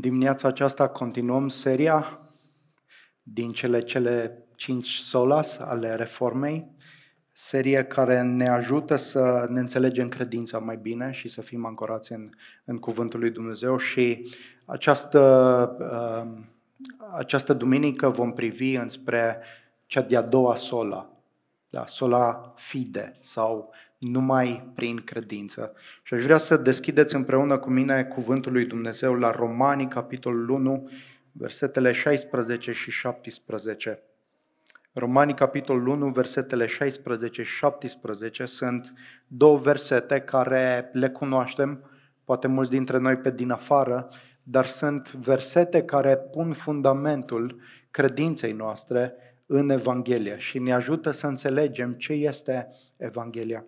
În dimineața aceasta continuăm seria din cele cele cinci solas ale reformei, serie care ne ajută să ne înțelegem credința mai bine și să fim ancorați în, în Cuvântul lui Dumnezeu și această, um, această duminică vom privi înspre cea de-a doua sola, da, sola fide sau numai prin credință. Și aș vrea să deschideți împreună cu mine cuvântul lui Dumnezeu la Romani, capitolul 1, versetele 16 și 17. Romani, capitolul 1, versetele 16 și 17 sunt două versete care le cunoaștem, poate mulți dintre noi pe din afară, dar sunt versete care pun fundamentul credinței noastre în Evanghelie și ne ajută să înțelegem ce este Evanghelia.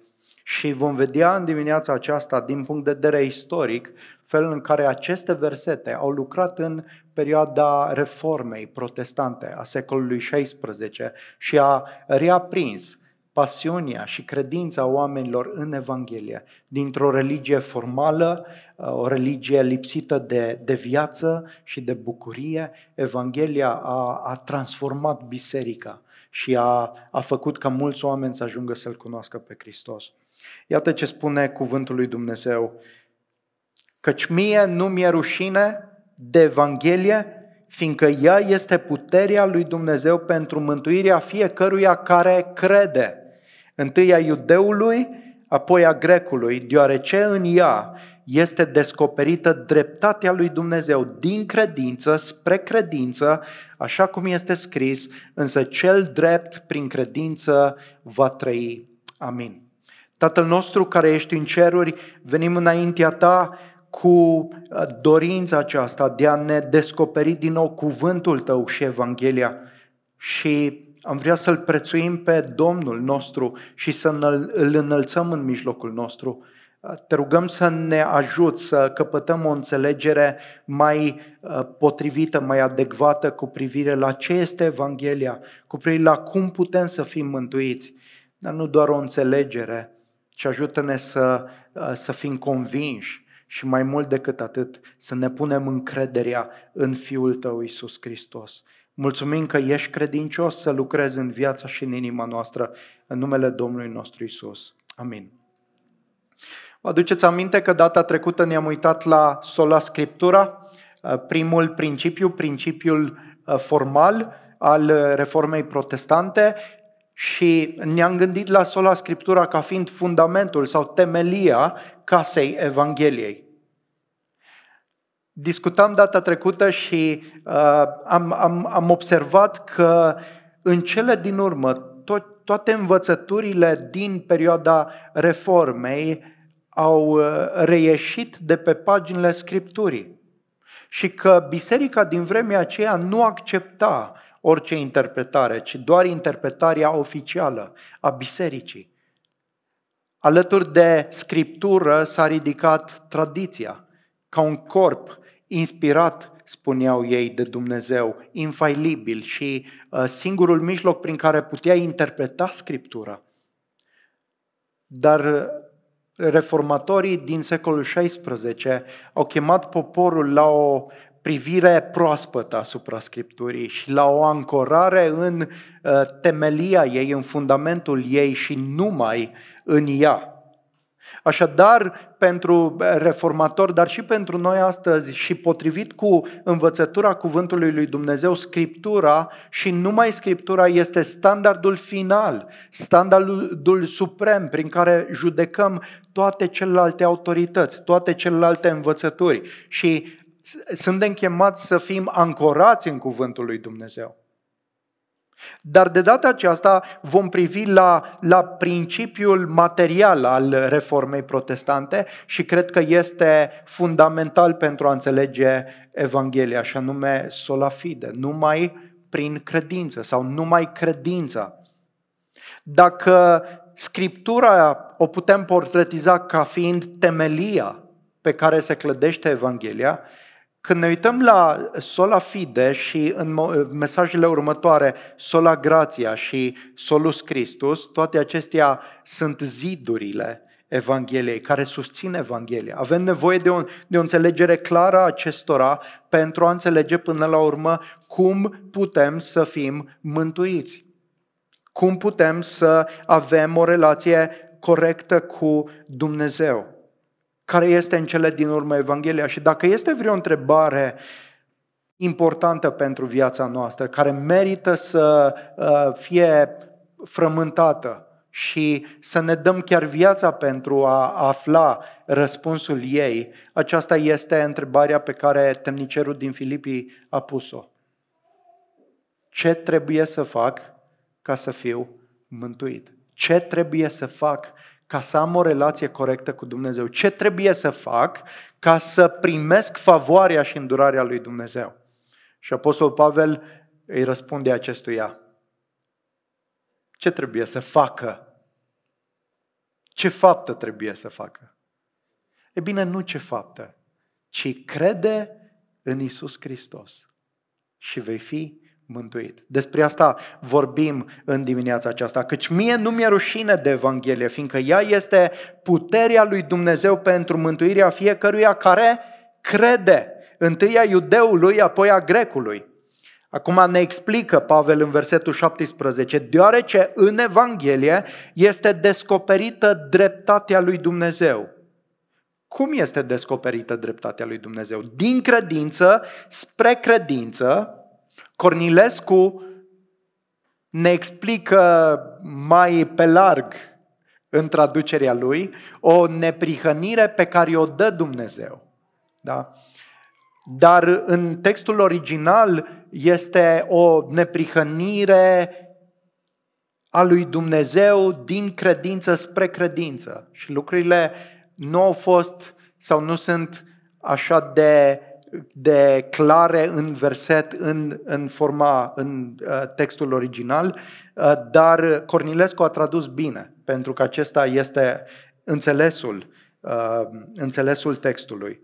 Și vom vedea în dimineața aceasta, din punct de vedere istoric, felul în care aceste versete au lucrat în perioada reformei protestante a secolului XVI și a reaprins pasiunea și credința oamenilor în Evanghelie, dintr-o religie formală, o religie lipsită de, de viață și de bucurie, Evanghelia a, a transformat biserica și a, a făcut ca mulți oameni să ajungă să-L cunoască pe Hristos. Iată ce spune cuvântul lui Dumnezeu. Căci mie nu mi-e rușine de Evanghelie, fiindcă ea este puterea lui Dumnezeu pentru mântuirea fiecăruia care crede. Întâi a iudeului, apoi a grecului, deoarece în ea este descoperită dreptatea lui Dumnezeu din credință spre credință, așa cum este scris, însă cel drept prin credință va trăi. Amin. Tatăl nostru care ești în ceruri, venim înaintea ta cu uh, dorința aceasta de a ne descoperi din nou cuvântul tău și Evanghelia și am vrea să-L prețuim pe Domnul nostru și să îl înălțăm în mijlocul nostru. Te rugăm să ne ajut să căpătăm o înțelegere mai uh, potrivită, mai adecvată cu privire la ce este Evanghelia, cu privire la cum putem să fim mântuiți, dar nu doar o înțelegere, ci ajută-ne să, uh, să fim convinși și mai mult decât atât, să ne punem încrederea în Fiul Tău, Isus Hristos. Mulțumim că ești credincios să lucrezi în viața și în inima noastră, în numele Domnului nostru Isus. Amin. Vă aduceți aminte că data trecută ne-am uitat la sola scriptura, uh, primul principiu, principiul uh, formal al uh, reformei protestante și ne-am gândit la sola scriptura ca fiind fundamentul sau temelia casei Evangheliei. Discutam data trecută și uh, am, am, am observat că în cele din urmă to- toate învățăturile din perioada reformei au uh, reieșit de pe paginile Scripturii și că biserica din vremea aceea nu accepta orice interpretare, ci doar interpretarea oficială a bisericii. Alături de scriptură s-a ridicat tradiția, ca un corp inspirat, spuneau ei, de Dumnezeu, infailibil și uh, singurul mijloc prin care putea interpreta scriptura. Dar uh, reformatorii din secolul XVI au chemat poporul la o privire proaspătă asupra Scripturii și la o ancorare în uh, temelia ei, în fundamentul ei și numai în ea. Așadar, pentru reformator, dar și pentru noi astăzi și potrivit cu învățătura cuvântului lui Dumnezeu, Scriptura și numai Scriptura este standardul final, standardul suprem prin care judecăm toate celelalte autorități, toate celelalte învățături și suntem chemați să fim ancorați în cuvântul lui Dumnezeu. Dar de data aceasta vom privi la, la principiul material al reformei protestante și cred că este fundamental pentru a înțelege Evanghelia, și anume sola fide, numai prin credință sau numai credința. Dacă Scriptura o putem portretiza ca fiind temelia pe care se clădește Evanghelia, când ne uităm la sola fide și în eh, mesajele următoare, sola grația și solus Christus, toate acestea sunt zidurile Evangheliei, care susțin Evanghelia. Avem nevoie de o, de o înțelegere clară a acestora pentru a înțelege până la urmă cum putem să fim mântuiți. Cum putem să avem o relație corectă cu Dumnezeu care este în cele din urmă Evanghelia. Și dacă este vreo întrebare importantă pentru viața noastră, care merită să uh, fie frământată și să ne dăm chiar viața pentru a afla răspunsul ei, aceasta este întrebarea pe care temnicerul din Filipii a pus-o. Ce trebuie să fac ca să fiu mântuit? Ce trebuie să fac ca să am o relație corectă cu Dumnezeu? Ce trebuie să fac ca să primesc favoarea și îndurarea lui Dumnezeu? Și apostol Pavel îi răspunde acestuia. Ce trebuie să facă? Ce faptă trebuie să facă? E bine, nu ce faptă, ci crede în Isus Hristos și vei fi mântuit. Despre asta vorbim în dimineața aceasta, căci mie nu mi-e rușine de Evanghelie, fiindcă ea este puterea lui Dumnezeu pentru mântuirea fiecăruia care crede, întâi a iudeului, apoi a grecului. Acum ne explică Pavel în versetul 17, deoarece în Evanghelie este descoperită dreptatea lui Dumnezeu. Cum este descoperită dreptatea lui Dumnezeu? Din credință spre credință, Cornilescu ne explică mai pe larg în traducerea lui o neprihănire pe care o dă Dumnezeu. Da? Dar în textul original este o neprihănire a lui Dumnezeu din credință spre credință. Și lucrurile nu au fost sau nu sunt așa de de clare în verset, în, în forma, în uh, textul original, uh, dar Cornilescu a tradus bine, pentru că acesta este înțelesul, uh, înțelesul textului.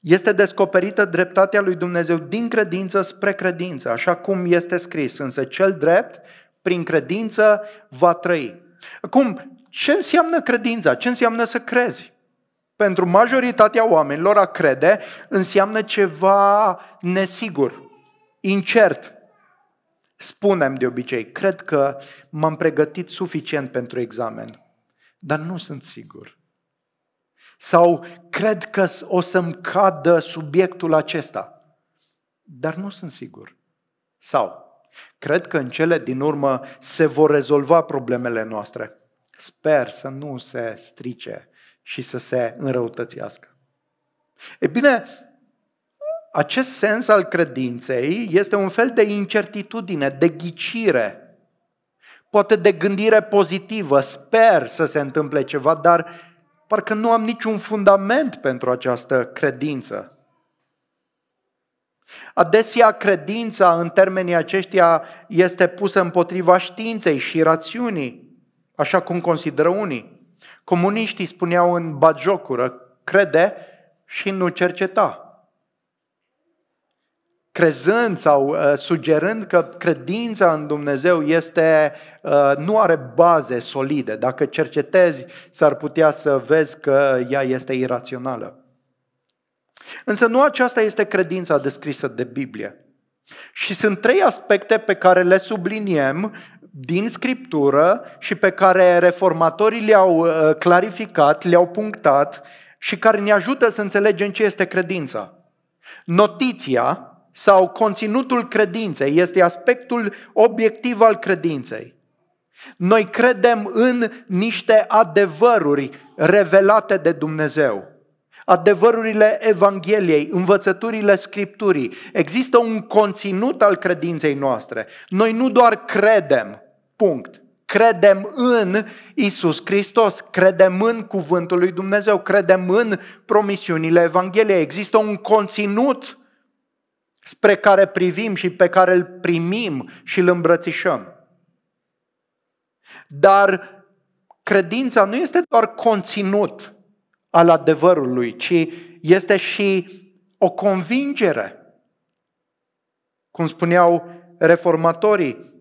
Este descoperită dreptatea lui Dumnezeu din credință spre credință, așa cum este scris, însă cel drept, prin credință, va trăi. Acum, ce înseamnă credința? Ce înseamnă să crezi? pentru majoritatea oamenilor, a crede înseamnă ceva nesigur, incert. Spunem de obicei, cred că m-am pregătit suficient pentru examen, dar nu sunt sigur. Sau cred că o să-mi cadă subiectul acesta, dar nu sunt sigur. Sau cred că în cele din urmă se vor rezolva problemele noastre. Sper să nu se strice și să se înrăutățească. E bine, acest sens al credinței este un fel de incertitudine, de ghicire, poate de gândire pozitivă, sper să se întâmple ceva, dar parcă nu am niciun fundament pentru această credință. Adesea credința în termenii aceștia este pusă împotriva științei și rațiunii, așa cum consideră unii. Comuniștii spuneau în bagiocură, crede și nu cerceta. Crezând sau uh, sugerând că credința în Dumnezeu este, uh, nu are baze solide. Dacă cercetezi, s-ar putea să vezi că ea este irațională. Însă nu aceasta este credința descrisă de Biblie. Și sunt trei aspecte pe care le subliniem din Scriptură și pe care reformatorii le-au uh, clarificat, le-au punctat și care ne ajută să înțelegem ce este credința. Notiția sau conținutul credinței este aspectul obiectiv al credinței. Noi credem în niște adevăruri revelate de Dumnezeu. Adevărurile Evangheliei, învățăturile Scripturii. Există un conținut al credinței noastre. Noi nu doar credem, Punct. Credem în Isus Hristos, credem în Cuvântul lui Dumnezeu, credem în promisiunile Evangheliei. Există un conținut spre care privim și pe care îl primim și îl îmbrățișăm. Dar credința nu este doar conținut al adevărului, ci este și o convingere. Cum spuneau reformatorii,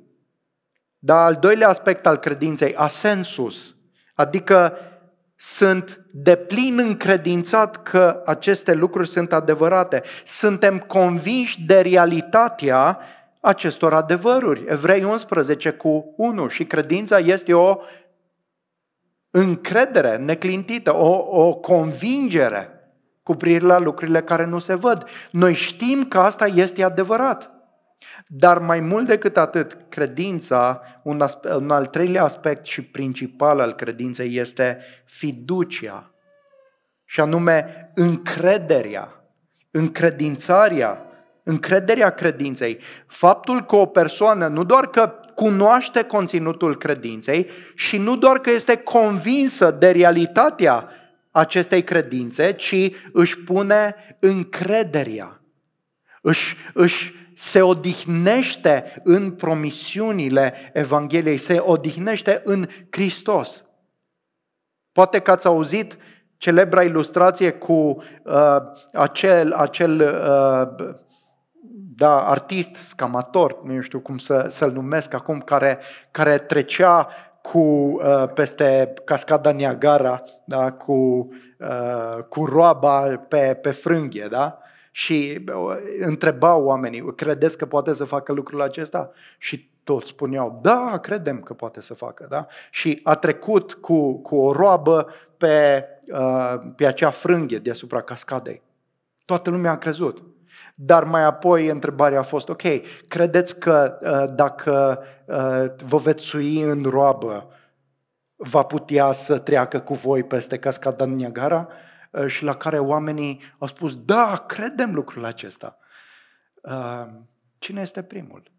dar al doilea aspect al credinței, asensus, adică sunt deplin încredințat că aceste lucruri sunt adevărate. Suntem convinși de realitatea acestor adevăruri. Evrei 11 cu 1 și credința este o încredere neclintită, o, o convingere cu privire la lucrurile care nu se văd. Noi știm că asta este adevărat. Dar mai mult decât atât, credința, un, aspect, un al treilea aspect și principal al credinței este fiducia, și anume încrederea, încredințarea, încrederea credinței. Faptul că o persoană nu doar că cunoaște conținutul credinței și nu doar că este convinsă de realitatea acestei credințe, ci își pune încrederea. Își, își se odihnește în promisiunile Evangheliei, se odihnește în Hristos. Poate că ați auzit celebra ilustrație cu uh, acel, acel uh, da, artist scamator, nu știu cum să, să-l numesc acum, care, care trecea cu, uh, peste cascada Niagara, da, cu, uh, cu roaba pe, pe frânghie, da? și întrebau oamenii, credeți că poate să facă lucrul acesta? Și toți spuneau, da, credem că poate să facă, da? Și a trecut cu, cu o roabă pe, ă, pe acea frânghie deasupra cascadei. Toată lumea a crezut. Dar mai apoi întrebarea a fost, ok, credeți că ă, dacă ă, vă veți sui în roabă, va putea să treacă cu voi peste cascada Niagara? Uh, și la care oamenii au spus, da, credem lucrul acesta. Uh, cine este primul?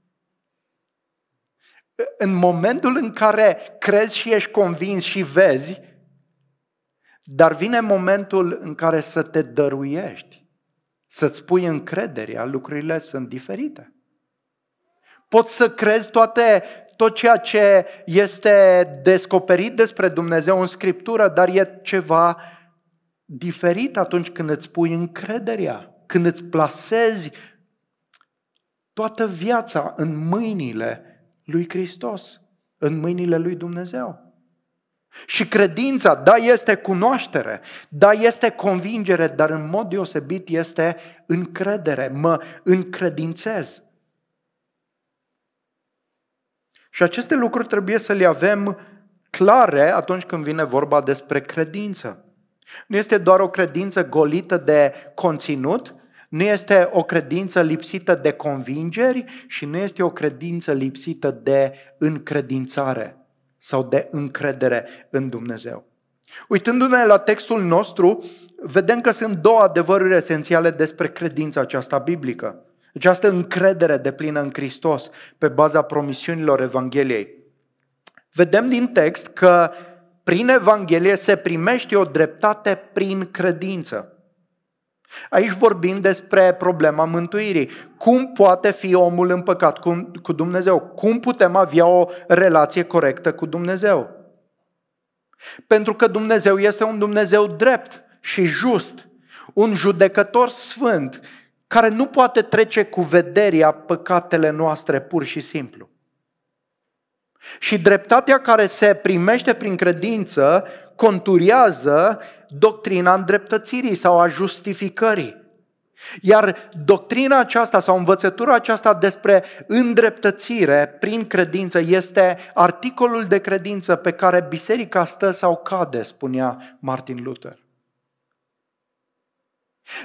În momentul în care crezi și ești convins și vezi, dar vine momentul în care să te dăruiești, să-ți pui încrederea, lucrurile sunt diferite. Poți să crezi toate, tot ceea ce este descoperit despre Dumnezeu în Scriptură, dar e ceva diferit atunci când îți pui încrederea, când îți plasezi toată viața în mâinile lui Hristos, în mâinile lui Dumnezeu. Și credința, da, este cunoaștere, da, este convingere, dar în mod deosebit este încredere, mă încredințez. Și aceste lucruri trebuie să le avem clare atunci când vine vorba despre credință. Nu este doar o credință golită de conținut, nu este o credință lipsită de convingeri și nu este o credință lipsită de încredințare sau de încredere în Dumnezeu. Uitându-ne la textul nostru, vedem că sunt două adevăruri esențiale despre credința aceasta biblică. Această încredere de plină în Hristos pe baza promisiunilor Evangheliei. Vedem din text că prin Evanghelie se primește o dreptate prin credință. Aici vorbim despre problema mântuirii. Cum poate fi omul în cu, cu Dumnezeu? Cum putem avea o relație corectă cu Dumnezeu? Pentru că Dumnezeu este un Dumnezeu drept și just, un judecător sfânt care nu poate trece cu vederea păcatele noastre pur și simplu. Și dreptatea care se primește prin credință conturează doctrina îndreptățirii sau a justificării. Iar doctrina aceasta sau învățătura aceasta despre îndreptățire prin credință este articolul de credință pe care biserica stă sau cade, spunea Martin Luther.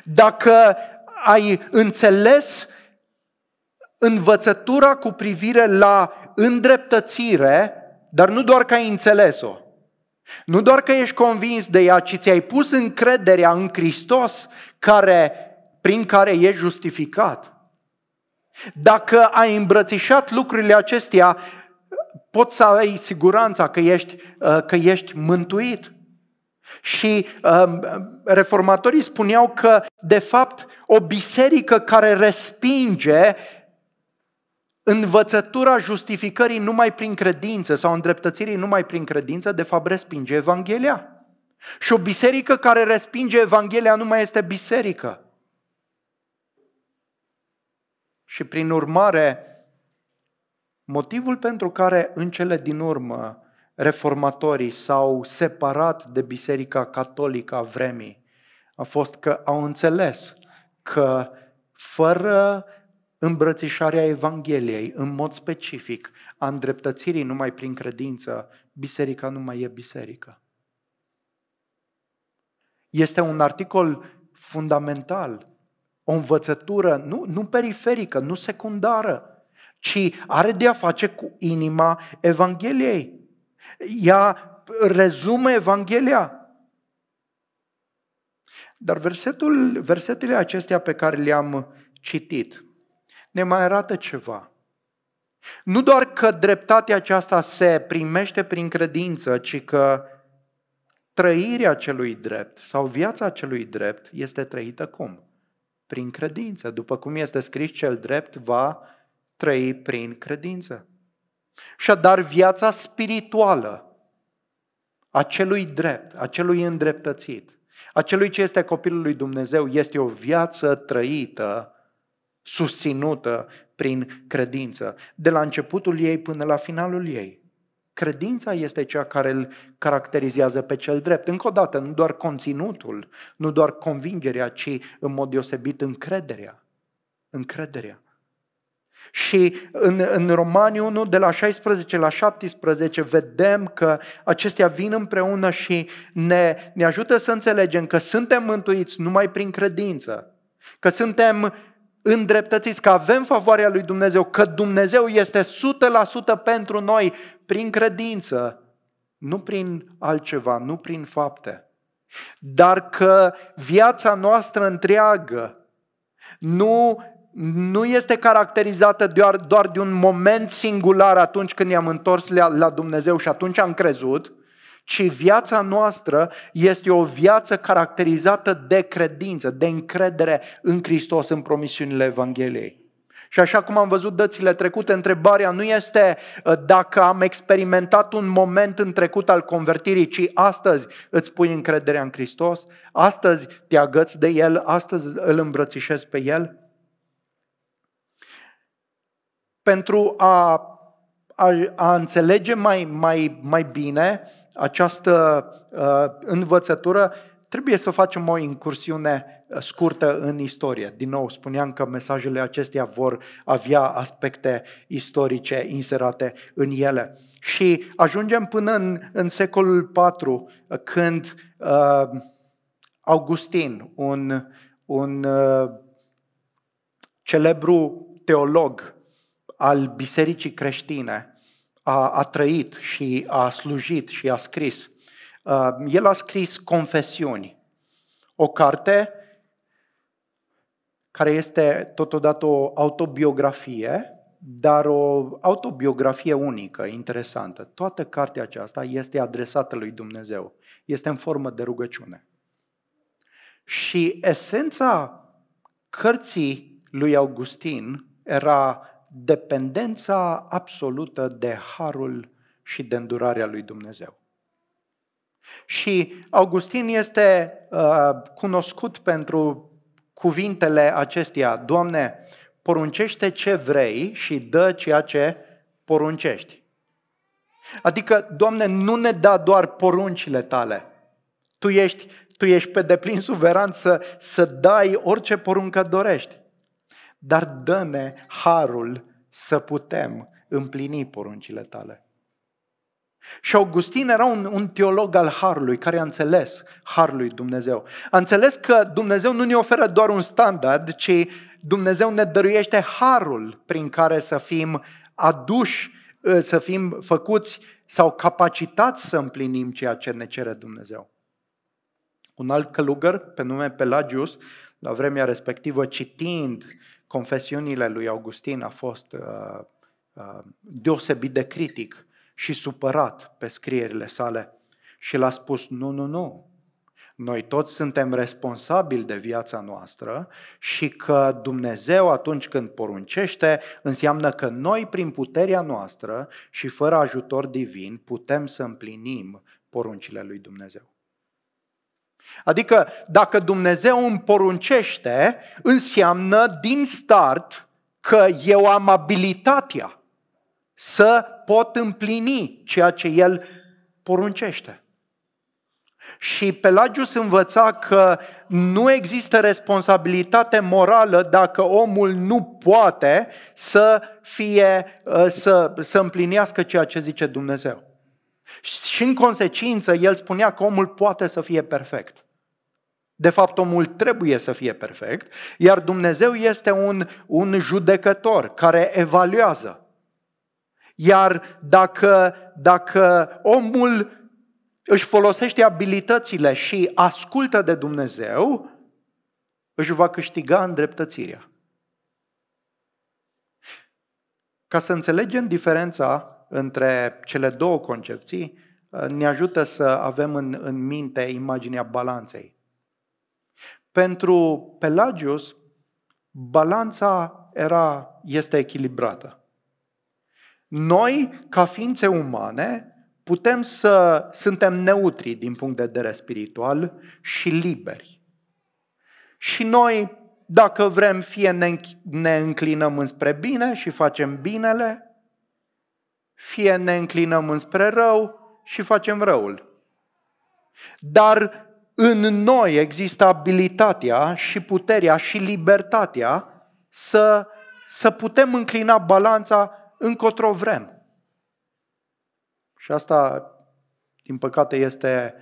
Dacă ai înțeles învățătura cu privire la îndreptățire, dar nu doar că ai înțeles-o. Nu doar că ești convins de ea, ci ți-ai pus încrederea în Hristos care, prin care ești justificat. Dacă ai îmbrățișat lucrurile acestea, poți să ai siguranța că ești, uh, că ești mântuit. Și um, reformatorii spuneau că, de fapt, o biserică care respinge învățătura justificării numai prin credință sau îndreptățirii numai prin credință, de fapt respinge Evanghelia. Și o biserică care respinge Evanghelia nu mai este biserică. Și prin urmare, motivul pentru care în cele din urmă reformatorii s-au separat de Biserica Catolică a vremii a fost că au înțeles că fără îmbrățișarea Evangheliei în mod specific, a îndreptățirii numai prin credință, biserica nu mai e biserică. Este un articol fundamental, o învățătură nu, nu periferică, nu secundară, ci are de a face cu inima Evangheliei. Ea rezumă Evanghelia. Dar versetul, versetele acestea pe care le-am citit, ne mai arată ceva. Nu doar că dreptatea aceasta se primește prin credință, ci că trăirea celui drept sau viața celui drept este trăită cum? Prin credință. După cum este scris, cel drept va trăi prin credință. Și dar viața spirituală a celui drept, a celui îndreptățit, a celui ce este copilul lui Dumnezeu, este o viață trăită susținută prin credință, de la începutul ei până la finalul ei. Credința este cea care îl caracterizează pe cel drept. Încă o dată, nu doar conținutul, nu doar convingerea, ci în mod deosebit încrederea. Încrederea. Și în, în Romani 1, de la 16 la 17, vedem că acestea vin împreună și ne, ne ajută să înțelegem că suntem mântuiți numai prin credință, că suntem îndreptățiți, că avem favoarea lui Dumnezeu, că Dumnezeu este 100% pentru noi prin credință, nu prin altceva, nu prin fapte. Dar că viața noastră întreagă nu, nu este caracterizată doar, doar de un moment singular atunci când ne-am întors la, la Dumnezeu și atunci am crezut, ci viața noastră este o viață caracterizată de credință, de încredere în Hristos, în promisiunile Evangheliei. Și așa cum am văzut dățile trecute, întrebarea nu este uh, dacă am experimentat un moment în trecut al convertirii, ci astăzi îți pui încrederea în Hristos, astăzi te agăți de El, astăzi îl îmbrățișezi pe El. Pentru a, a, a înțelege mai, mai, mai bine această uh, învățătură, trebuie să facem o incursiune uh, scurtă în istorie. Din nou, spuneam că mesajele acestea vor avea aspecte istorice inserate în ele. Și ajungem până în, în secolul IV, uh, când uh, Augustin, un, un uh, celebru teolog al bisericii creștine, a, a trăit și a slujit și a scris. El a scris Confesiuni, o carte care este totodată o autobiografie, dar o autobiografie unică, interesantă. Toată cartea aceasta este adresată lui Dumnezeu. Este în formă de rugăciune. Și esența cărții lui Augustin era dependența absolută de harul și de îndurarea lui Dumnezeu. Și Augustin este uh, cunoscut pentru cuvintele acestea, Doamne, poruncește ce vrei și dă ceea ce poruncești. Adică, Doamne, nu ne da doar poruncile tale. Tu ești, tu ești pe deplin suveran să, să dai orice poruncă dorești dar dă-ne harul să putem împlini poruncile tale. Și Augustin era un, un teolog al harului care a înțeles harul lui Dumnezeu. A înțeles că Dumnezeu nu ne oferă doar un standard, ci Dumnezeu ne dăruiește harul prin care să fim aduși, să fim făcuți sau capacitați să împlinim ceea ce ne cere Dumnezeu. Un alt călugăr, pe nume Pelagius, la vremea respectivă, citind confesiunile lui Augustin a fost uh, uh, deosebit de critic și supărat pe scrierile sale și l-a spus, nu, nu, nu, noi toți suntem responsabili de viața noastră și că Dumnezeu atunci când poruncește înseamnă că noi prin puterea noastră și fără ajutor divin putem să împlinim poruncile lui Dumnezeu. Adică dacă Dumnezeu îmi poruncește, înseamnă din start că eu am abilitatea să pot împlini ceea ce El poruncește. Și Pelagius învăța că nu există responsabilitate morală dacă omul nu poate să fie să, să împlinească ceea ce zice Dumnezeu. Și în consecință, el spunea că omul poate să fie perfect. De fapt, omul trebuie să fie perfect, iar Dumnezeu este un, un judecător care evaluează. Iar dacă, dacă omul își folosește abilitățile și ascultă de Dumnezeu, își va câștiga îndreptățirea. Ca să înțelegem diferența între cele două concepții uh, ne ajută să avem în, în minte imaginea balanței. Pentru Pelagius, balanța era, este echilibrată. Noi, ca ființe umane, putem să suntem neutri din punct de vedere spiritual și liberi. Și noi, dacă vrem, fie ne, înclinăm înspre bine și facem binele, fie ne înclinăm înspre rău și facem răul. Dar în noi există abilitatea și puterea și libertatea să, să putem înclina balanța încotro vrem. Și asta, din păcate, este,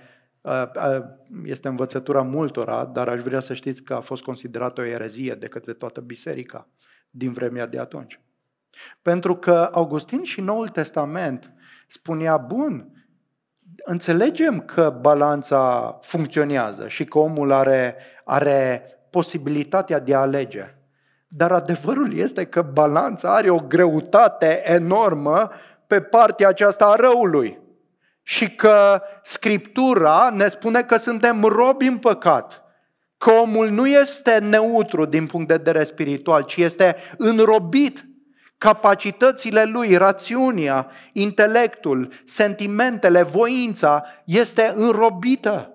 este învățătura multora, dar aș vrea să știți că a fost considerată o erezie de către toată biserica din vremea de atunci. Pentru că Augustin și Noul Testament spunea, bun, înțelegem că balanța funcționează și că omul are, are posibilitatea de a alege. Dar adevărul este că balanța are o greutate enormă pe partea aceasta a răului. Și că Scriptura ne spune că suntem robi în păcat. Că omul nu este neutru din punct de vedere spiritual, ci este înrobit capacitățile lui, rațiunea, intelectul, sentimentele, voința este înrobită.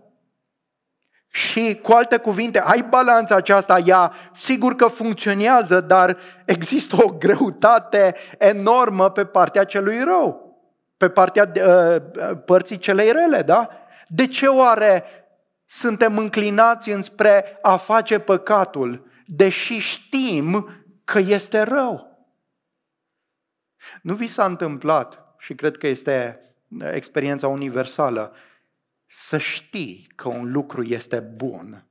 Și cu alte cuvinte, ai balanța aceasta, ea sigur că funcționează, dar există o greutate enormă pe partea celui rău, pe partea uh, uh părții celei rele, da? De ce oare suntem înclinați înspre a face păcatul, deși știm că este rău? Nu vi s-a întâmplat, și cred că este uh, experiența universală, să știi că un lucru este bun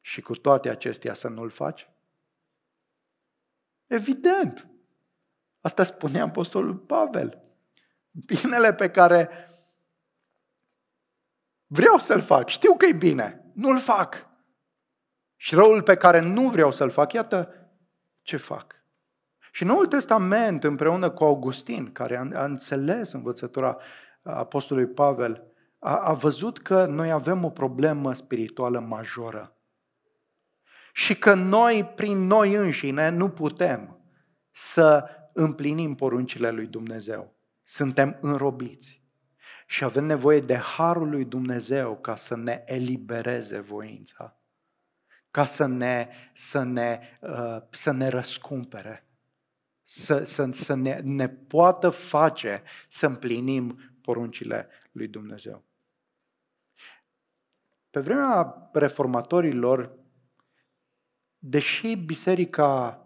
și cu toate acestea să nu-l faci? Evident! Asta spunea Apostolul Pavel. Binele pe care vreau să-l fac, știu că e bine, nu-l fac. Și răul pe care nu vreau să-l fac, iată ce fac. Și Noul Testament, împreună cu Augustin, care a înțeles învățătura Apostolului Pavel, a, a văzut că noi avem o problemă spirituală majoră. Și că noi, prin noi înșine, nu putem să împlinim poruncile lui Dumnezeu. Suntem înrobiți. Și avem nevoie de harul lui Dumnezeu ca să ne elibereze voința, ca să ne, să ne, uh, să ne răscumpere să, să, să ne, ne poată face să împlinim poruncile lui Dumnezeu. Pe vremea reformatorilor, deși biserica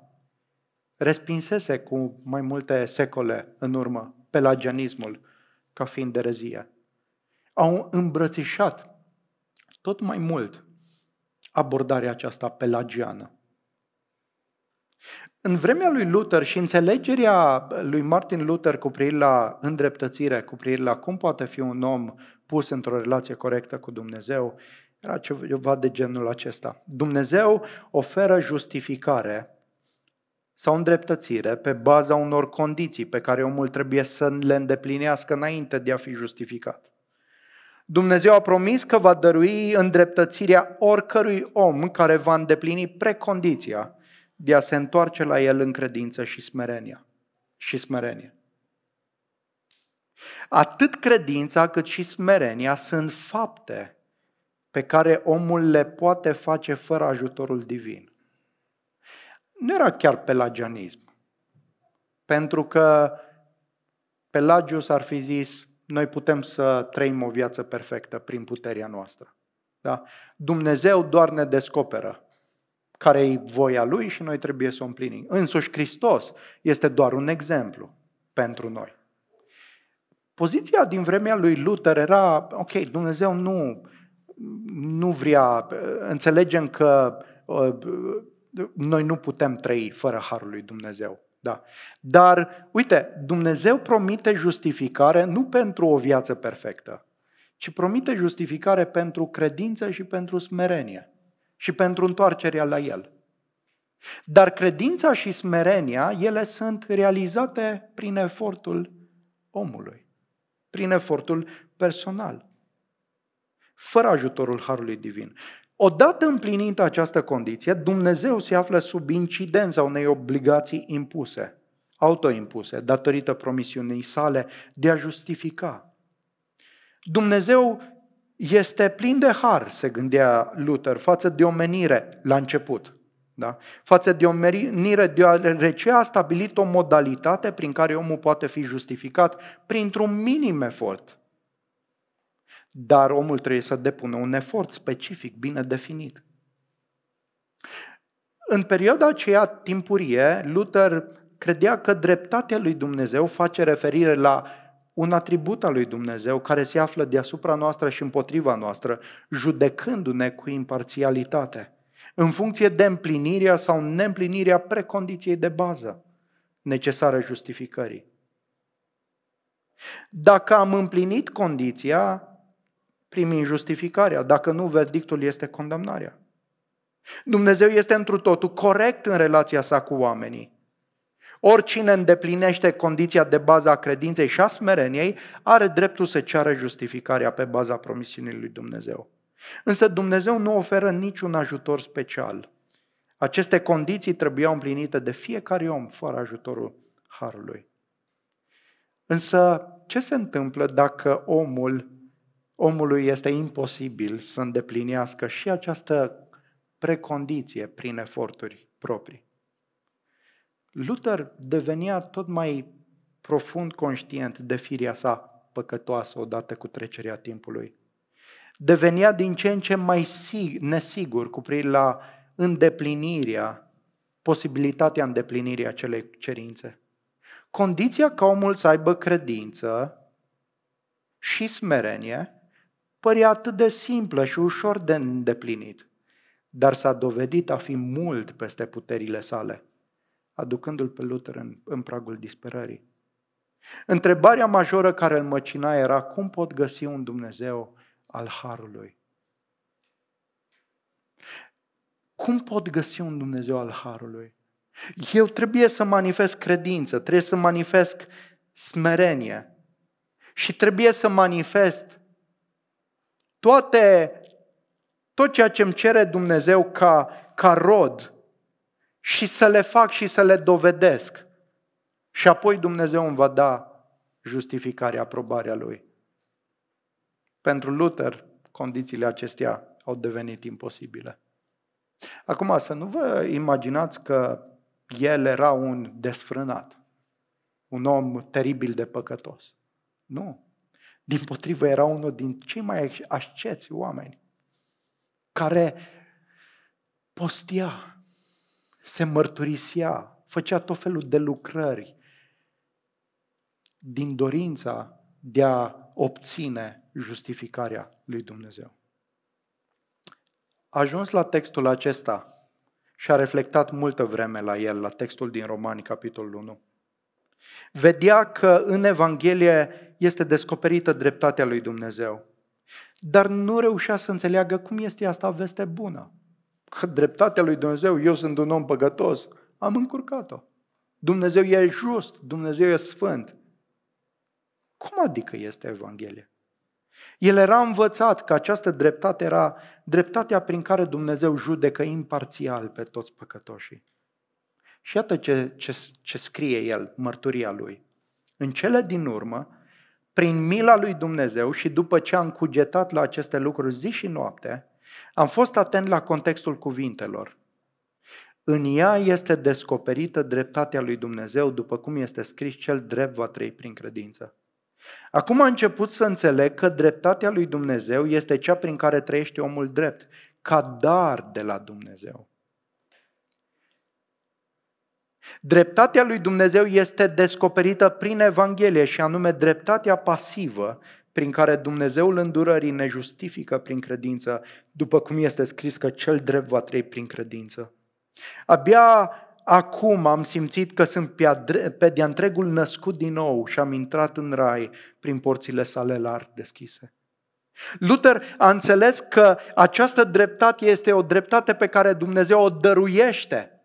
respinsese cu mai multe secole în urmă pelagianismul ca fiind erezie, au îmbrățișat tot mai mult abordarea aceasta pelagiană. În vremea lui Luther și înțelegerea lui Martin Luther cu privire la îndreptățire, cu privire la cum poate fi un om pus într-o relație corectă cu Dumnezeu, era ceva de genul acesta. Dumnezeu oferă justificare sau îndreptățire pe baza unor condiții pe care omul trebuie să le îndeplinească înainte de a fi justificat. Dumnezeu a promis că va dărui îndreptățirea oricărui om care va îndeplini precondiția de a se întoarce la El în credință și smerenia. Și smerenie. Atât credința cât și smerenia sunt fapte pe care omul le poate face fără ajutorul divin. Nu era chiar pelagianism, pentru că Pelagius ar fi zis, noi putem să trăim o viață perfectă prin puterea noastră. Da? Dumnezeu doar ne descoperă care e voia Lui și noi trebuie să o împlinim. Însuși Hristos este doar un exemplu pentru noi. Poziția din vremea lui Luther era, ok, Dumnezeu nu, nu vrea, înțelegem că noi nu putem trăi fără harul lui Dumnezeu. Da. Dar, uite, Dumnezeu promite justificare nu pentru o viață perfectă, ci promite justificare pentru credință și pentru smerenie și pentru întoarcerea la El. Dar credința și smerenia, ele sunt realizate prin efortul omului, prin efortul personal, fără ajutorul Harului Divin. Odată împlinită această condiție, Dumnezeu se află sub incidența unei obligații impuse, autoimpuse, datorită promisiunii sale de a justifica. Dumnezeu este plin de har, se gândea Luther, față de omenire la început. Da? Față de omenire, deoarece a stabilit o modalitate prin care omul poate fi justificat printr-un minim efort. Dar omul trebuie să depună un efort specific, bine definit. În perioada aceea timpurie, Luther credea că dreptatea lui Dumnezeu face referire la un atribut al lui Dumnezeu care se află deasupra noastră și împotriva noastră, judecându-ne cu imparțialitate, în funcție de împlinirea sau neîmplinirea precondiției de bază necesară justificării. Dacă am împlinit condiția, primim justificarea. Dacă nu, verdictul este condamnarea. Dumnezeu este întru totul corect în relația sa cu oamenii. Oricine îndeplinește condiția de bază a credinței și a smereniei are dreptul să ceară justificarea pe baza promisiunii lui Dumnezeu. Însă Dumnezeu nu oferă niciun ajutor special. Aceste condiții trebuiau împlinite de fiecare om fără ajutorul harului. Însă ce se întâmplă dacă omul omului este imposibil să îndeplinească și această precondiție prin eforturi proprii? Luther devenea tot mai profund conștient de firia sa păcătoasă odată cu trecerea timpului. Devenea din ce în ce mai nesigur cu privire la îndeplinirea, posibilitatea îndeplinirii acelei cerințe. Condiția ca omul să aibă credință și smerenie părea atât de simplă și ușor de îndeplinit, dar s-a dovedit a fi mult peste puterile sale – aducându-l pe Luther în, în pragul disperării. Întrebarea majoră care îl măcina era cum pot găsi un Dumnezeu al Harului? Cum pot găsi un Dumnezeu al Harului? Eu trebuie să manifest credință, trebuie să manifest smerenie și trebuie să manifest toate, tot ceea ce îmi cere Dumnezeu ca, ca rod și să le fac și să le dovedesc. Și apoi Dumnezeu îmi va da justificarea, aprobarea Lui. Pentru Luther, condițiile acestea au devenit imposibile. Acum, să nu vă imaginați că el era un desfrânat, un om teribil de păcătos. Nu. Din potrivă, era unul din cei mai asceți oameni care postia, se mărturisea, făcea tot felul de lucrări din dorința de a obține justificarea lui Dumnezeu. A ajuns la textul acesta și a reflectat multă vreme la el, la textul din Romani, capitolul 1. Vedea că în Evanghelie este descoperită dreptatea lui Dumnezeu, dar nu reușea să înțeleagă cum este asta veste bună dreptatea lui Dumnezeu, eu sunt un om păcătos, am încurcat-o. Dumnezeu e just, Dumnezeu e sfânt. Cum adică este Evanghelia? El era învățat că această dreptate era dreptatea prin care Dumnezeu judecă imparțial pe toți păcătoșii. Și iată ce, ce, ce scrie el, mărturia lui. În cele din urmă, prin mila lui Dumnezeu și după ce am cugetat la aceste lucruri zi și noapte, am fost atent la contextul cuvintelor. În ea este descoperită dreptatea lui Dumnezeu, după cum este scris, cel drept va trăi prin credință. Acum a început să înțeleg că dreptatea lui Dumnezeu este cea prin care trăiește omul drept, ca dar de la Dumnezeu. Dreptatea lui Dumnezeu este descoperită prin Evanghelie și anume dreptatea pasivă prin care Dumnezeul îndurării ne justifică prin credință, după cum este scris că cel drept va trăi prin credință. Abia acum am simțit că sunt pe de întregul născut din nou și am intrat în rai prin porțile sale larg deschise. Luther a înțeles că această dreptate este o dreptate pe care Dumnezeu o dăruiește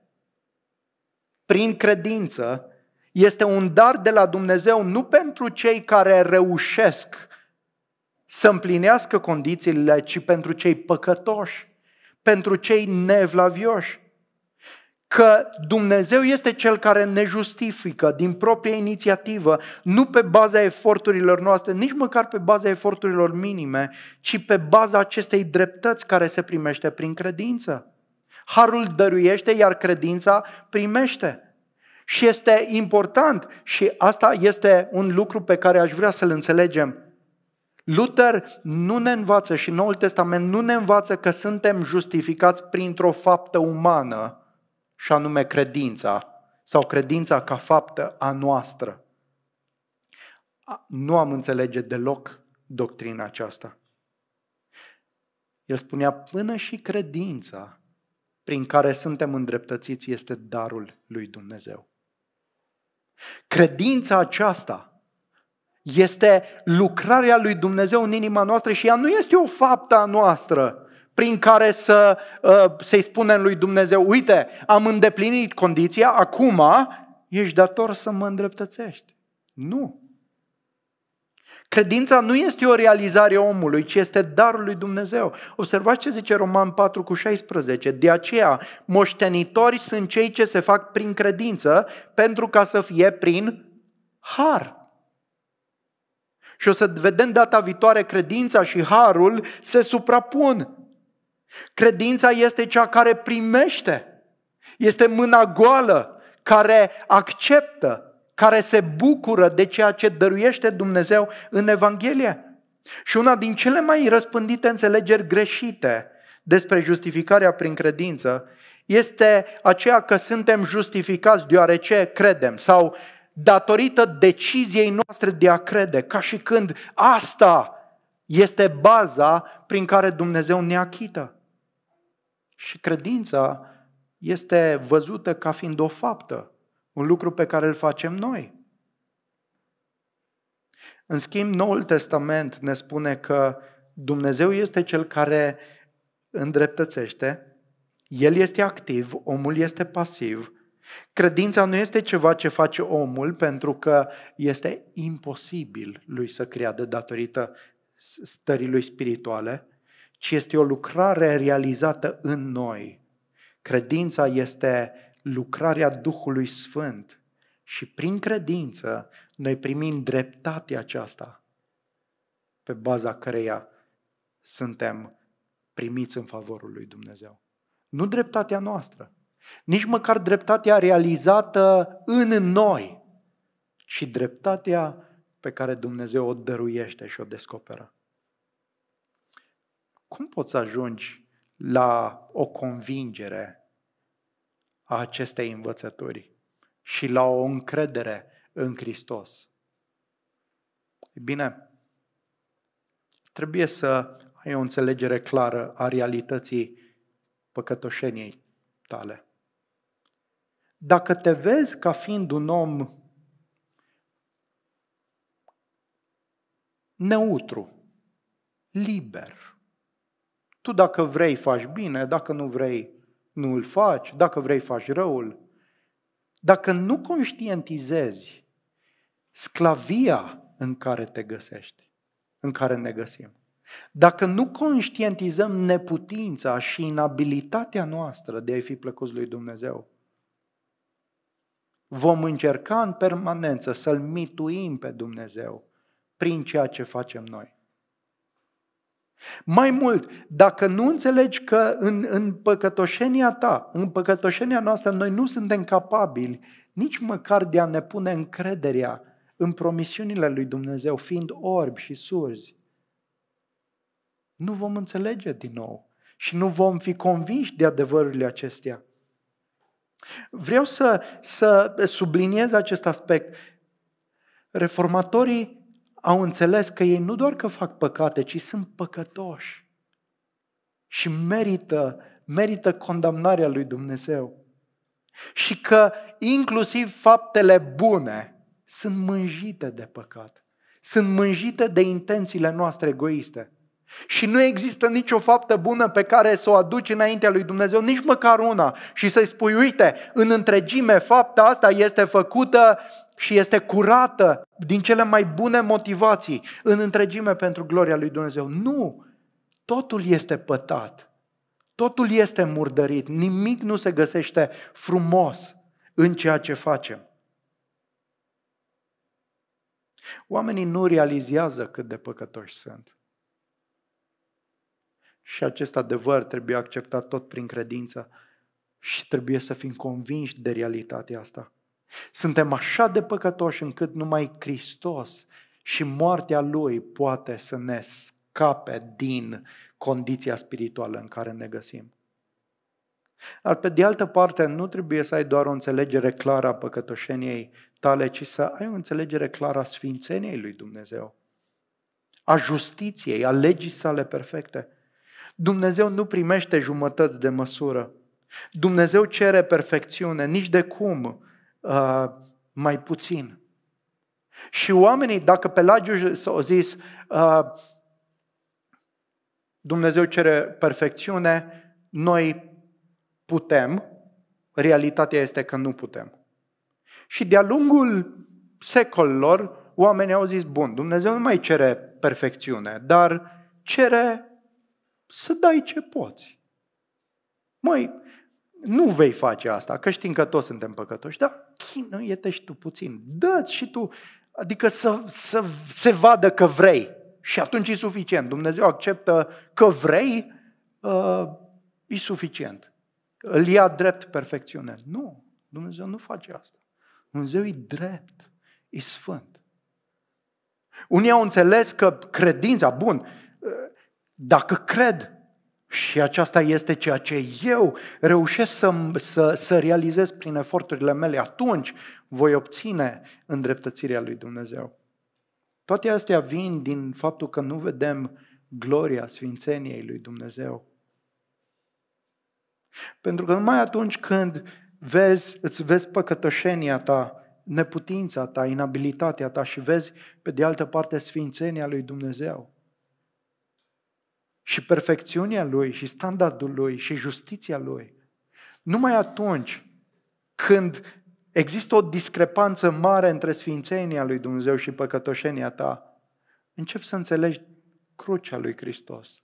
prin credință, este un dar de la Dumnezeu nu pentru cei care reușesc să împlinească condițiile, ci pentru cei păcătoși, pentru cei nevlavioși. Că Dumnezeu este Cel care ne justifică din propria inițiativă, nu pe baza eforturilor noastre, nici măcar pe baza eforturilor minime, ci pe baza acestei dreptăți care se primește prin credință. Harul dăruiește, iar credința primește. Și este important și asta este un lucru pe care aș vrea să-l înțelegem Luther nu ne învață și Noul Testament nu ne învață că suntem justificați printr-o faptă umană, și anume credința, sau credința ca faptă a noastră. Nu am înțelege deloc doctrina aceasta. El spunea, până și credința prin care suntem îndreptățiți este darul lui Dumnezeu. Credința aceasta este lucrarea lui Dumnezeu în inima noastră și ea nu este o faptă a noastră prin care să, uh, să-i spunem lui Dumnezeu, uite, am îndeplinit condiția, acum ești dator să mă îndreptățești. Nu. Credința nu este o realizare a omului, ci este darul lui Dumnezeu. Observați ce zice Roman 4 cu 16. De aceea, moștenitori sunt cei ce se fac prin credință, pentru ca să fie prin har. Și o să vedem data viitoare credința și harul se suprapun. Credința este cea care primește. Este mâna goală care acceptă, care se bucură de ceea ce dăruiește Dumnezeu în Evanghelie. Și una din cele mai răspândite înțelegeri greșite despre justificarea prin credință este aceea că suntem justificați deoarece credem sau datorită deciziei noastre de a crede, ca și când asta este baza prin care Dumnezeu ne achită. Și credința este văzută ca fiind o faptă, un lucru pe care îl facem noi. În schimb, Noul Testament ne spune că Dumnezeu este cel care îndreptățește, El este activ, omul este pasiv Credința nu este ceva ce face omul pentru că este imposibil lui să creadă datorită stării lui spirituale, ci este o lucrare realizată în noi. Credința este lucrarea Duhului Sfânt și prin credință noi primim dreptatea aceasta pe baza căreia suntem primiți în favorul lui Dumnezeu. Nu dreptatea noastră, nici măcar dreptatea realizată în noi, ci dreptatea pe care Dumnezeu o dăruiește și o descoperă. Cum poți să ajungi la o convingere a acestei învățături și la o încredere în Hristos? Bine, trebuie să ai o înțelegere clară a realității păcătoșeniei tale. Dacă te vezi ca fiind un om neutru, liber, tu dacă vrei faci bine, dacă nu vrei nu îl faci, dacă vrei faci răul, dacă nu conștientizezi sclavia în care te găsești, în care ne găsim, dacă nu conștientizăm neputința și inabilitatea noastră de a fi plăcuți lui Dumnezeu, vom încerca în permanență să-L mituim pe Dumnezeu prin ceea ce facem noi. Mai mult, dacă nu înțelegi că în, în păcătoșenia ta, în păcătoșenia noastră, noi nu suntem capabili nici măcar de a ne pune încrederea în promisiunile lui Dumnezeu, fiind orbi și surzi, nu vom înțelege din nou și nu vom fi convinși de adevărurile acestea. Vreau să, să subliniez acest aspect. Reformatorii au înțeles că ei nu doar că fac păcate, ci sunt păcătoși și merită, merită condamnarea lui Dumnezeu. Și că inclusiv faptele bune sunt mânjite de păcat, sunt mânjite de intențiile noastre egoiste. Și nu există nicio faptă bună pe care să o aduci înaintea lui Dumnezeu, nici măcar una. Și să-i spui, uite, în întregime, fapta asta este făcută și este curată din cele mai bune motivații, în întregime pentru gloria lui Dumnezeu. Nu! Totul este pătat. Totul este murdărit. Nimic nu se găsește frumos în ceea ce facem. Oamenii nu realizează cât de păcătoși sunt. Și acest adevăr trebuie acceptat tot prin credință și trebuie să fim convinși de realitatea asta. Suntem așa de păcătoși încât numai Hristos și moartea Lui poate să ne scape din condiția spirituală în care ne găsim. Dar pe de altă parte, nu trebuie să ai doar o înțelegere clară a păcătoșeniei tale, ci să ai o înțelegere clară a sfințeniei lui Dumnezeu, a justiției, a legii sale perfecte. Dumnezeu nu primește jumătăți de măsură. Dumnezeu cere perfecțiune, nici de cum uh, mai puțin. Și oamenii, dacă Pelagiu s au zis, uh, Dumnezeu cere perfecțiune, noi putem, realitatea este că nu putem. Și de-a lungul secolilor, oamenii au zis, bun, Dumnezeu nu mai cere perfecțiune, dar cere să dai ce poți. Măi, nu vei face asta, că știm că toți suntem păcătoși, dar chinuie-te și tu puțin, dă și tu, adică să, să se vadă că vrei. Și atunci e suficient. Dumnezeu acceptă că vrei, uh, e suficient. Îl ia drept perfecțiune. Nu, Dumnezeu nu face asta. Dumnezeu e drept, e sfânt. Unii au înțeles că credința, bun, dacă cred și aceasta este ceea ce eu reușesc să, să, să realizez prin eforturile mele, atunci voi obține îndreptățirea lui Dumnezeu. Toate astea vin din faptul că nu vedem gloria sfințeniei lui Dumnezeu. Pentru că numai atunci când vezi, îți vezi păcătoșenia ta, neputința ta, inabilitatea ta și vezi pe de altă parte sfințenia lui Dumnezeu, și perfecțiunea lui și standardul lui și justiția lui. Numai atunci când există o discrepanță mare între sfințenia lui Dumnezeu și păcătoșenia ta, încep să înțelegi crucea lui Hristos.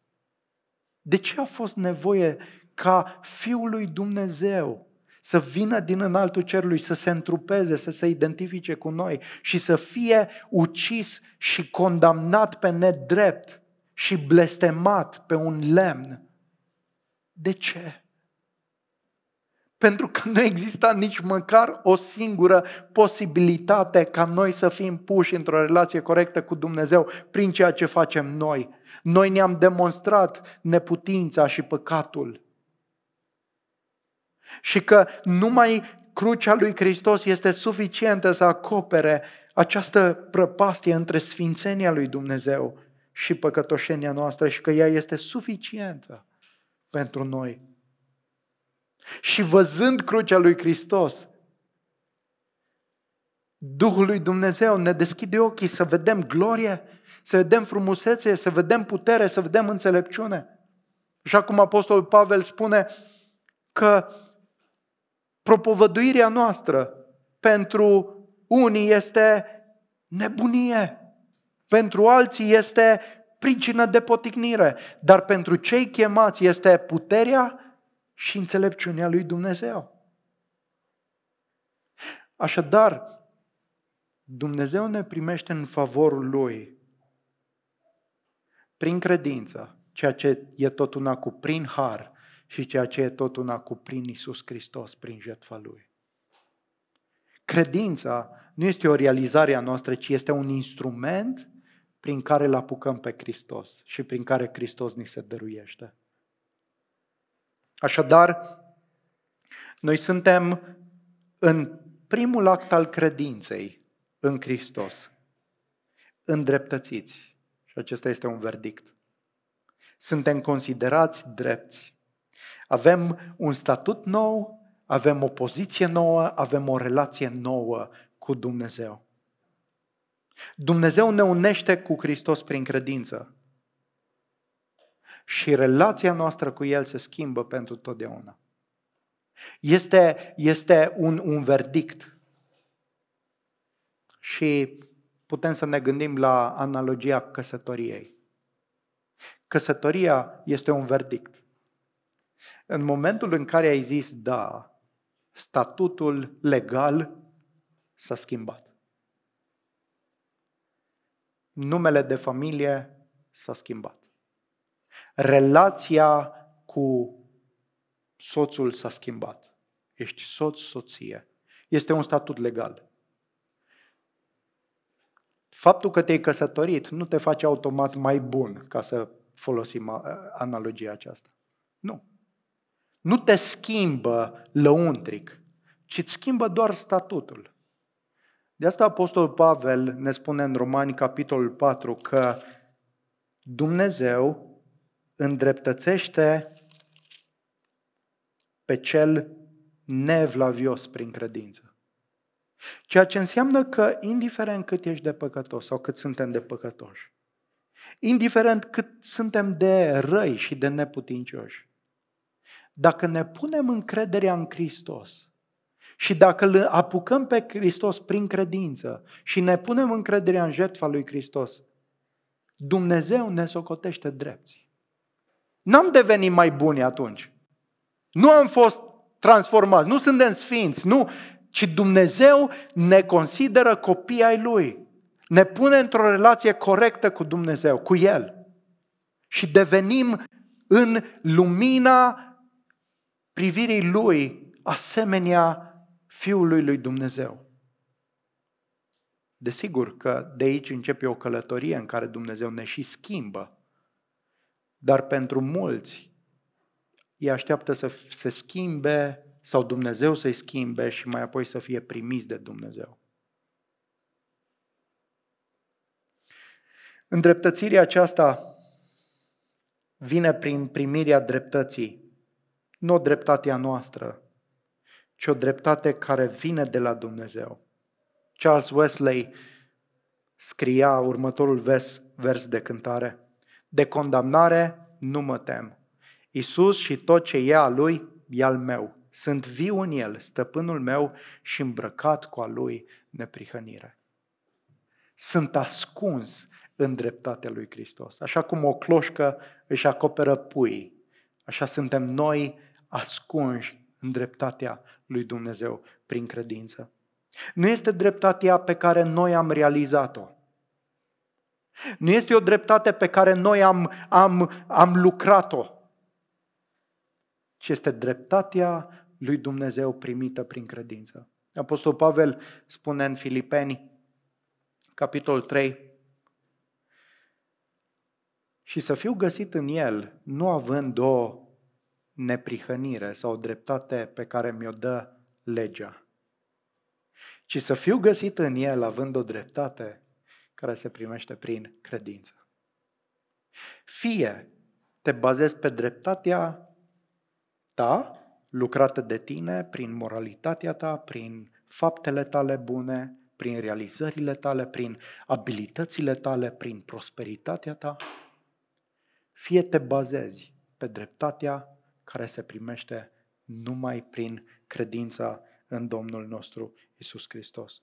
De ce a fost nevoie ca Fiul lui Dumnezeu să vină din înaltul cerului, să se întrupeze, să se identifice cu noi și să fie ucis și condamnat pe nedrept și blestemat pe un lemn. De ce? Pentru că nu exista nici măcar o singură posibilitate ca noi să fim puși într-o relație corectă cu Dumnezeu prin ceea ce facem noi. Noi ne-am demonstrat neputința și păcatul. Și că numai crucea lui Hristos este suficientă să acopere această prăpastie între sfințenia lui Dumnezeu și păcătoșenia noastră și că ea este suficientă pentru noi. Și văzând crucea lui Hristos, Duhul lui Dumnezeu ne deschide ochii să vedem glorie, să vedem frumusețe, să vedem putere, să vedem înțelepciune. Așa cum Apostolul Pavel spune că propovăduirea noastră pentru unii este nebunie. Pentru alții este pricină de poticnire, dar pentru cei chemați este puterea și înțelepciunea lui Dumnezeu. Așadar, Dumnezeu ne primește în favorul Lui prin credință, ceea ce e tot una cu prin har și ceea ce e tot una cu prin Isus Hristos, prin jertfa Lui. Credința nu este o realizare a noastră, ci este un instrument prin care îl apucăm pe Hristos și prin care Hristos ni se dăruiește. Așadar, noi suntem în primul act al credinței în Hristos, îndreptățiți. Și acesta este un verdict. Suntem considerați drepți. Avem un statut nou, avem o poziție nouă, avem o relație nouă cu Dumnezeu. Dumnezeu ne unește cu Hristos prin credință. Și relația noastră cu El se schimbă pentru totdeauna. Este, este un, un verdict. Și putem să ne gândim la analogia căsătoriei. Căsătoria este un verdict. În momentul în care ai zis da, statutul legal s-a schimbat numele de familie s-a schimbat. Relația cu soțul s-a schimbat. Ești soț, soție. Este un statut legal. Faptul că te-ai căsătorit nu te face automat mai bun, ca să folosim uh, analogia aceasta. Nu. Nu te schimbă lăuntric, ci îți schimbă doar statutul. De asta Apostol Pavel ne spune în Romani, capitolul 4, că Dumnezeu îndreptățește pe cel nevlavios prin credință. Ceea ce înseamnă că, indiferent cât ești de păcătos sau cât suntem de păcătoși, indiferent cât suntem de răi și de neputincioși, dacă ne punem încrederea în Hristos, și dacă îl apucăm pe Hristos prin credință și ne punem încrederea în jertfa lui Hristos, Dumnezeu ne socotește drepți. N-am devenit mai buni atunci. Nu am fost transformați, nu suntem sfinți, nu, ci Dumnezeu ne consideră copii ai Lui. Ne pune într-o relație corectă cu Dumnezeu, cu El. Și devenim în lumina privirii Lui asemenea Fiului lui Dumnezeu. Desigur că de aici începe o călătorie în care Dumnezeu ne și schimbă, dar pentru mulți îi așteaptă să se schimbe sau Dumnezeu să-i schimbe și mai apoi să fie primiți de Dumnezeu. Îndreptățirea aceasta vine prin primirea dreptății, nu dreptatea noastră, ci o dreptate care vine de la Dumnezeu. Charles Wesley scria următorul vers, vers de cântare. De condamnare nu mă tem. Isus și tot ce e a Lui e al meu. Sunt viu în El, stăpânul meu și îmbrăcat cu a Lui neprihănire. Sunt ascuns în dreptatea Lui Hristos. Așa cum o cloșcă își acoperă puii, așa suntem noi ascunși în dreptatea lui Dumnezeu prin credință. Nu este dreptatea pe care noi am realizat-o. Nu este o dreptate pe care noi am, am, am lucrat-o, ci este dreptatea lui Dumnezeu primită prin credință. Apostol Pavel spune în Filipeni, capitolul 3, și să fiu găsit în el, nu având o neprihănire sau dreptate pe care mi-o dă legea, ci să fiu găsit în el având o dreptate care se primește prin credință. Fie te bazezi pe dreptatea ta, lucrată de tine, prin moralitatea ta, prin faptele tale bune, prin realizările tale, prin abilitățile tale, prin prosperitatea ta. Fie te bazezi pe dreptatea care se primește numai prin credința în Domnul nostru Isus Hristos.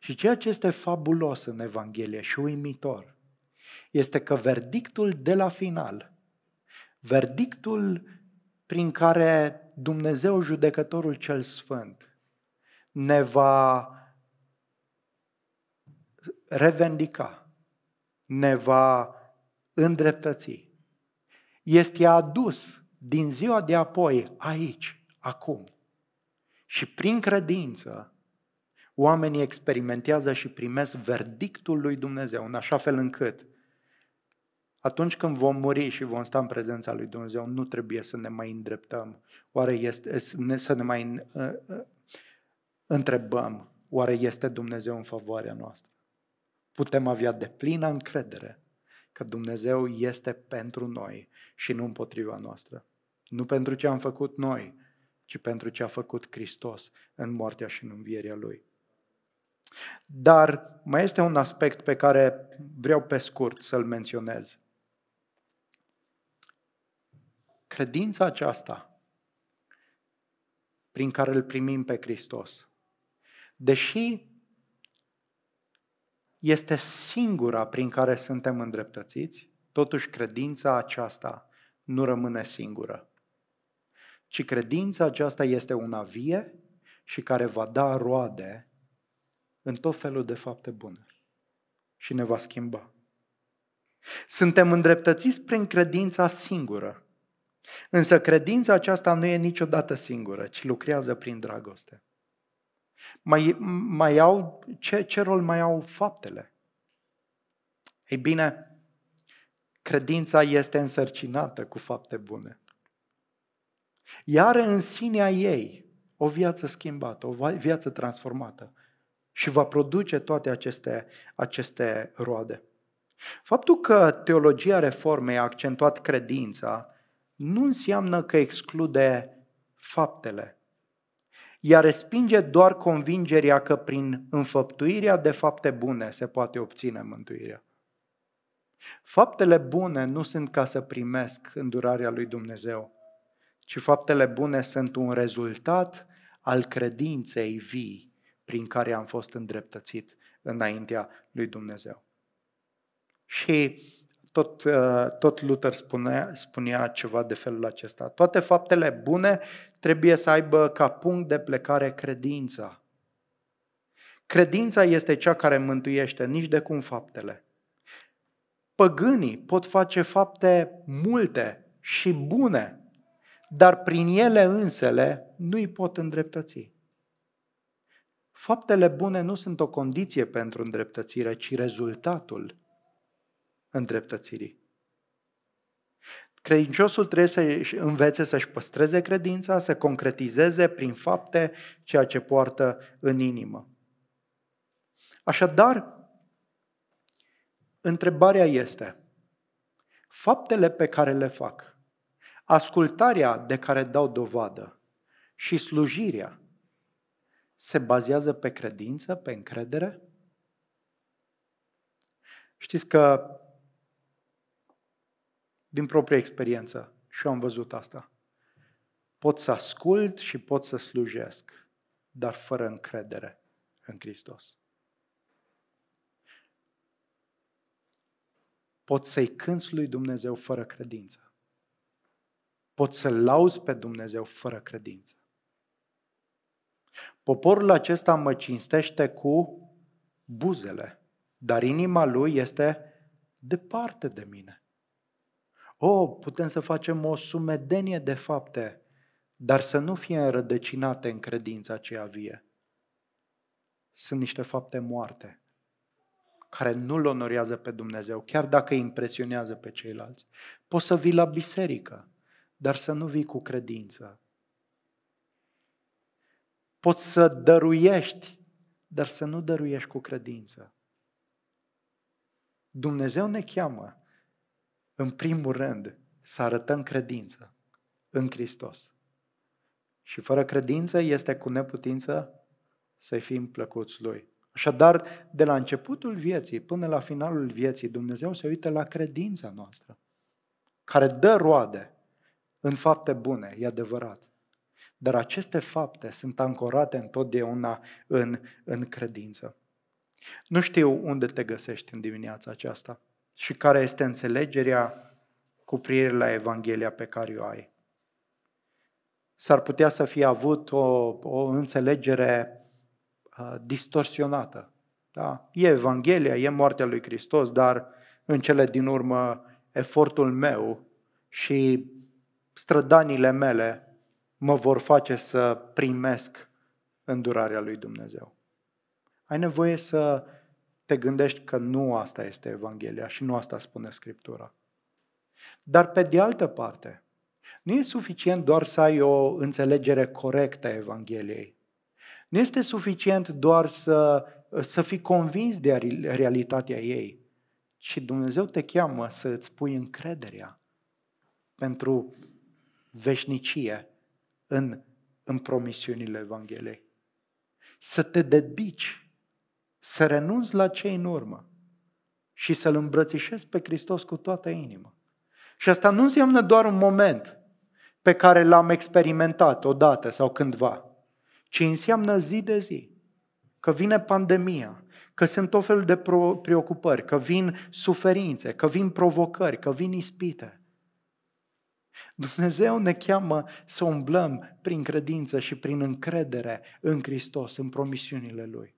Și ceea ce este fabulos în Evanghelie și uimitor este că verdictul de la final, verdictul prin care Dumnezeu judecătorul cel sfânt ne va revendica, ne va îndreptăți, este adus din ziua de apoi, aici, acum. Și prin credință, oamenii experimentează și primesc verdictul lui Dumnezeu, în așa fel încât atunci când vom muri și vom sta în prezența lui Dumnezeu, nu trebuie să ne mai îndreptăm. Oare este, să ne mai uh, uh, întrebăm, oare este Dumnezeu în favoarea noastră? Putem avea deplină încredere că Dumnezeu este pentru noi și nu împotriva noastră. Nu pentru ce am făcut noi, ci pentru ce a făcut Hristos în moartea și în învierea Lui. Dar mai este un aspect pe care vreau pe scurt să-l menționez. Credința aceasta prin care îl primim pe Hristos, deși este singura prin care suntem îndreptățiți, totuși credința aceasta nu rămâne singură ci credința aceasta este una vie și care va da roade în tot felul de fapte bune și ne va schimba. Suntem îndreptățiți prin credința singură, însă credința aceasta nu e niciodată singură, ci lucrează prin dragoste. Mai, mai au, ce, ce rol mai au faptele? Ei bine, credința este însărcinată cu fapte bune iar are în sinea ei o viață schimbată, o viață transformată și va produce toate aceste, aceste roade. Faptul că teologia reformei a accentuat credința nu înseamnă că exclude faptele. Ea respinge doar convingerea că prin înfăptuirea de fapte bune se poate obține mântuirea. Faptele bune nu sunt ca să primesc îndurarea lui Dumnezeu, ci faptele bune sunt un rezultat al credinței vii prin care am fost îndreptățit înaintea lui Dumnezeu. Și tot, uh, tot Luther spunea, spunea ceva de felul acesta. Toate faptele bune trebuie să aibă ca punct de plecare credința. Credința este cea care mântuiește, nici de cum faptele. Păgânii pot face fapte multe și bune, dar prin ele însele nu îi pot îndreptăți. Faptele bune nu sunt o condiție pentru îndreptățire, ci rezultatul îndreptățirii. Credinciosul trebuie să învețe să-și păstreze credința, să concretizeze prin fapte ceea ce poartă în inimă. Așadar, întrebarea este, faptele pe care le fac, Ascultarea de care dau dovadă și slujirea se bazează pe credință, pe încredere? Știți că din proprie experiență și eu am văzut asta. Pot să ascult și pot să slujesc, dar fără încredere în Hristos. Pot să-i cânți lui Dumnezeu fără credință poți să-L lauzi pe Dumnezeu fără credință. Poporul acesta mă cinstește cu buzele, dar inima lui este departe de mine. O, oh, putem să facem o sumedenie de fapte, dar să nu fie înrădăcinate în credința aceea vie. Sunt niște fapte moarte care nu-L onorează pe Dumnezeu, chiar dacă îi impresionează pe ceilalți. Poți să vii la biserică, dar să nu vii cu credință. Poți să dăruiești, dar să nu dăruiești cu credință. Dumnezeu ne cheamă, în primul rând, să arătăm credință în Hristos. Și fără credință este cu neputință să fim plăcuți Lui. Așadar, de la începutul vieții până la finalul vieții, Dumnezeu se uită la credința noastră, care dă roade în fapte bune, e adevărat. Dar aceste fapte sunt ancorate întotdeauna în, în credință. Nu știu unde te găsești în dimineața aceasta și care este înțelegerea cu privire la Evanghelia pe care o ai. S-ar putea să fie avut o, o înțelegere uh, distorsionată. Da? E Evanghelia, e moartea lui Hristos, dar în cele din urmă efortul meu și strădanile mele mă vor face să primesc îndurarea lui Dumnezeu. Ai nevoie să te gândești că nu asta este Evanghelia și nu asta spune Scriptura. Dar pe de altă parte, nu e suficient doar să ai o înțelegere corectă a Evangheliei. Nu este suficient doar să, să fii convins de realitatea ei, ci Dumnezeu te cheamă să îți pui încrederea pentru veșnicie în, în promisiunile Evangheliei. Să te dedici, să renunți la cei în urmă și să-L îmbrățișezi pe Hristos cu toată inima. Și asta nu înseamnă doar un moment pe care l-am experimentat odată sau cândva, ci înseamnă zi de zi. Că vine pandemia, că sunt tot felul de preocupări, că vin suferințe, că vin provocări, că vin ispite. Dumnezeu ne cheamă să umblăm prin credință și prin încredere în Hristos, în promisiunile Lui.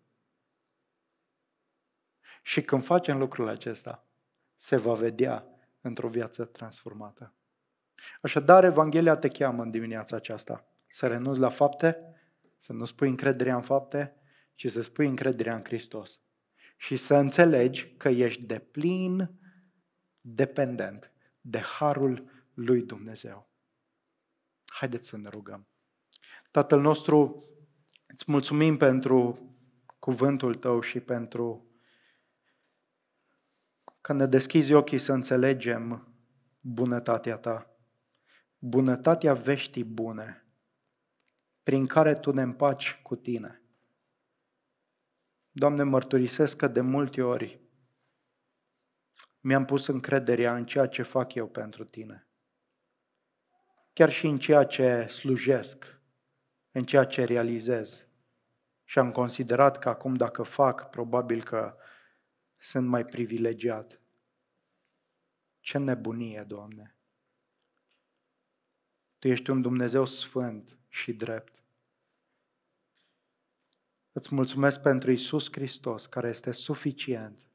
Și când facem lucrul acesta, se va vedea într-o viață transformată. Așadar, Evanghelia te cheamă în dimineața aceasta să renunți la fapte, să nu spui încrederea în fapte, ci să spui încrederea în Hristos. Și să înțelegi că ești de plin dependent de harul lui Dumnezeu. Haideți să ne rugăm. Tatăl nostru, îți mulțumim pentru cuvântul tău și pentru că ne deschizi ochii să înțelegem bunătatea ta, bunătatea veștii bune, prin care tu ne împaci cu tine. Doamne, mărturisesc că de multe ori mi-am pus încrederea în ceea ce fac eu pentru tine chiar și în ceea ce slujesc, în ceea ce realizez. Și am considerat că acum dacă fac, probabil că sunt mai privilegiat. Ce nebunie, Doamne! Tu ești un Dumnezeu sfânt și drept. Îți mulțumesc pentru Isus Hristos, care este suficient,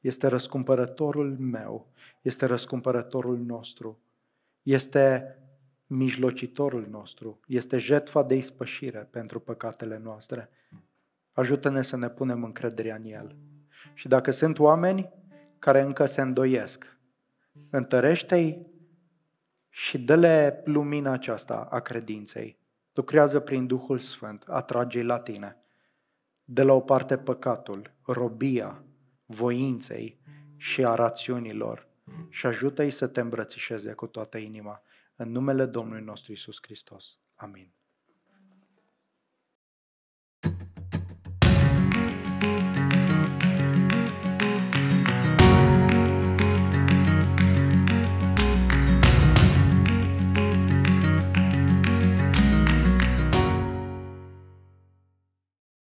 este răscumpărătorul meu, este răscumpărătorul nostru, este mijlocitorul nostru, este jetfa de ispășire pentru păcatele noastre. Ajută-ne să ne punem încrederea în El. Și dacă sunt oameni care încă se îndoiesc, întărește-i și dă-le lumina aceasta a credinței. Lucrează prin Duhul Sfânt, atrage-i la tine. De la o parte păcatul, robia, voinței și a rațiunilor și ajută-i să te îmbrățișeze cu toată inima. În numele Domnului nostru Isus Hristos. Amin.